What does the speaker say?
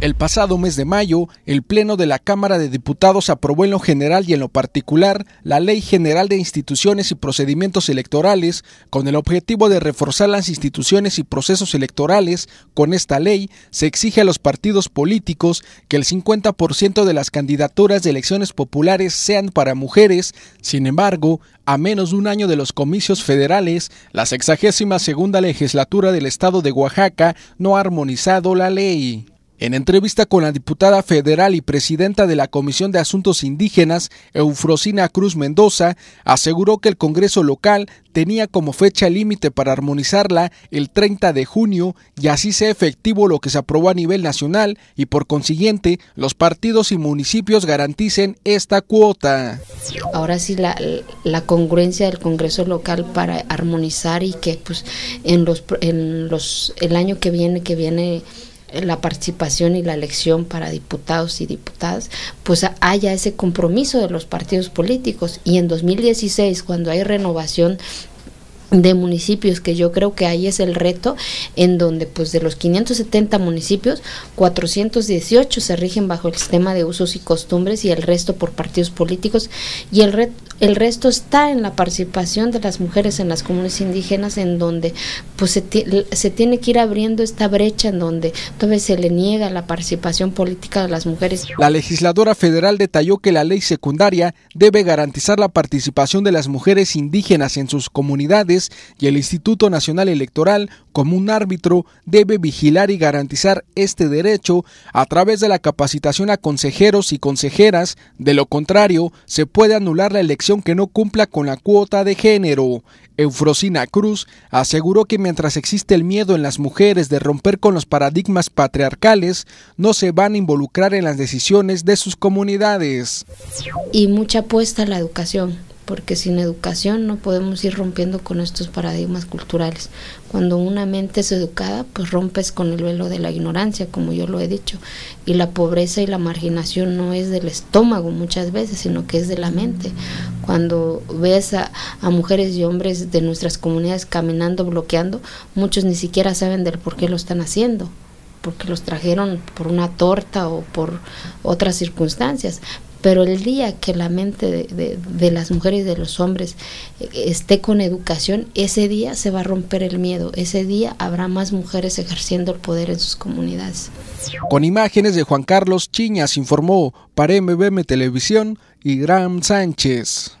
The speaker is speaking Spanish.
El pasado mes de mayo, el Pleno de la Cámara de Diputados aprobó en lo general y en lo particular la Ley General de Instituciones y Procedimientos Electorales con el objetivo de reforzar las instituciones y procesos electorales. Con esta ley se exige a los partidos políticos que el 50% de las candidaturas de elecciones populares sean para mujeres. Sin embargo, a menos de un año de los comicios federales, la 62 segunda legislatura del estado de Oaxaca no ha armonizado la ley. En entrevista con la diputada federal y presidenta de la Comisión de Asuntos Indígenas, Eufrosina Cruz Mendoza, aseguró que el Congreso local tenía como fecha límite para armonizarla el 30 de junio y así sea efectivo lo que se aprobó a nivel nacional y por consiguiente los partidos y municipios garanticen esta cuota. Ahora sí la, congruencia del Congreso local para armonizar y que pues en los en los el año que viene que viene la participación y la elección para diputados y diputadas, pues haya ese compromiso de los partidos políticos. Y en 2016, cuando hay renovación de municipios que yo creo que ahí es el reto en donde pues de los 570 municipios 418 se rigen bajo el sistema de usos y costumbres y el resto por partidos políticos y el el resto está en la participación de las mujeres en las comunidades indígenas en donde pues se, se, tiene que ir abriendo esta brecha en donde todavía se le niega la participación política de las mujeres. La legisladora federal detalló que la ley secundaria debe garantizar la participación de las mujeres indígenas en sus comunidades y el Instituto Nacional Electoral, como un árbitro, debe vigilar y garantizar este derecho a través de la capacitación a consejeros y consejeras, de lo contrario, se puede anular la elección que no cumpla con la cuota de género. Eufrosina Cruz aseguró que mientras existe el miedo en las mujeres de romper con los paradigmas patriarcales, no se van a involucrar en las decisiones de sus comunidades. Y mucha apuesta a la educación porque sin educación no podemos ir rompiendo con estos paradigmas culturales. Cuando una mente es educada, pues rompes con el velo de la ignorancia, como yo lo he dicho, y la pobreza y la marginación no es del estómago muchas veces, sino que es de la mente. Cuando ves a, a mujeres y hombres de nuestras comunidades caminando, bloqueando, muchos ni siquiera saben del por qué lo están haciendo porque los trajeron por una torta o por otras circunstancias, pero el día que la mente de, las mujeres y de los hombres eh, esté con educación, ese día se va a romper el miedo, ese día habrá más mujeres ejerciendo el poder en sus comunidades. Con imágenes de Juan Carlos Chiñas informó para MBM Televisión y Graham Sánchez.